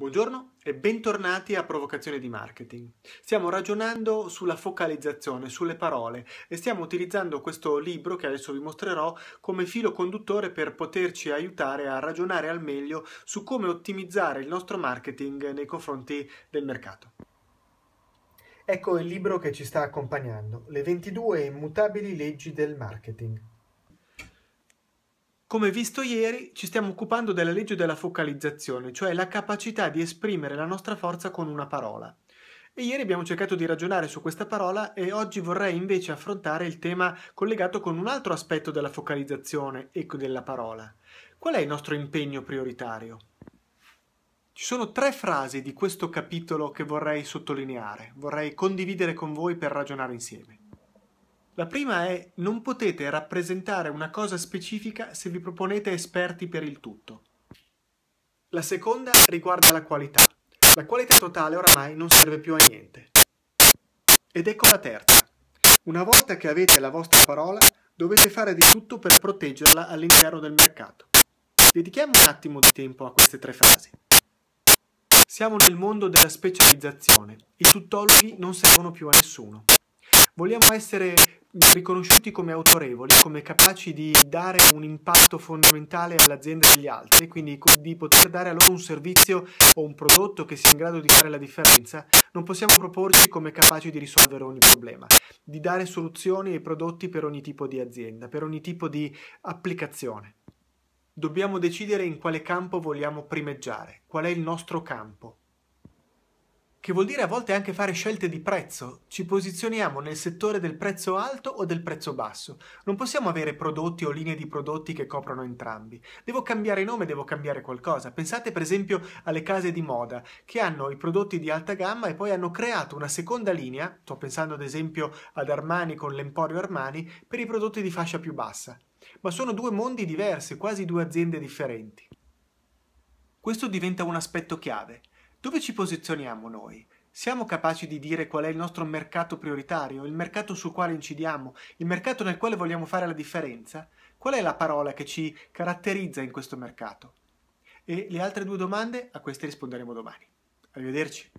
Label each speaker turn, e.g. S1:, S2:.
S1: Buongiorno e bentornati a Provocazione di Marketing. Stiamo ragionando sulla focalizzazione, sulle parole e stiamo utilizzando questo libro che adesso vi mostrerò come filo conduttore per poterci aiutare a ragionare al meglio su come ottimizzare il nostro marketing nei confronti del mercato. Ecco il libro che ci sta accompagnando, Le 22 immutabili leggi del marketing. Come visto ieri, ci stiamo occupando della legge della focalizzazione, cioè la capacità di esprimere la nostra forza con una parola. E ieri abbiamo cercato di ragionare su questa parola e oggi vorrei invece affrontare il tema collegato con un altro aspetto della focalizzazione e ecco, della parola. Qual è il nostro impegno prioritario? Ci sono tre frasi di questo capitolo che vorrei sottolineare, vorrei condividere con voi per ragionare insieme. La prima è non potete rappresentare una cosa specifica se vi proponete esperti per il tutto. La seconda riguarda la qualità. La qualità totale oramai non serve più a niente. Ed ecco la terza. Una volta che avete la vostra parola, dovete fare di tutto per proteggerla all'interno del mercato. Dedichiamo un attimo di tempo a queste tre frasi. Siamo nel mondo della specializzazione. I tuttologhi non servono più a nessuno vogliamo essere riconosciuti come autorevoli, come capaci di dare un impatto fondamentale all'azienda degli altri, quindi di poter dare a loro un servizio o un prodotto che sia in grado di fare la differenza, non possiamo proporci come capaci di risolvere ogni problema, di dare soluzioni e prodotti per ogni tipo di azienda, per ogni tipo di applicazione. Dobbiamo decidere in quale campo vogliamo primeggiare, qual è il nostro campo che vuol dire a volte anche fare scelte di prezzo. Ci posizioniamo nel settore del prezzo alto o del prezzo basso. Non possiamo avere prodotti o linee di prodotti che coprono entrambi. Devo cambiare nome, devo cambiare qualcosa. Pensate per esempio alle case di moda che hanno i prodotti di alta gamma e poi hanno creato una seconda linea, sto pensando ad esempio ad Armani con l'Emporio Armani, per i prodotti di fascia più bassa. Ma sono due mondi diversi, quasi due aziende differenti. Questo diventa un aspetto chiave. Dove ci posizioniamo noi? Siamo capaci di dire qual è il nostro mercato prioritario, il mercato sul quale incidiamo, il mercato nel quale vogliamo fare la differenza? Qual è la parola che ci caratterizza in questo mercato? E le altre due domande a queste risponderemo domani. Arrivederci.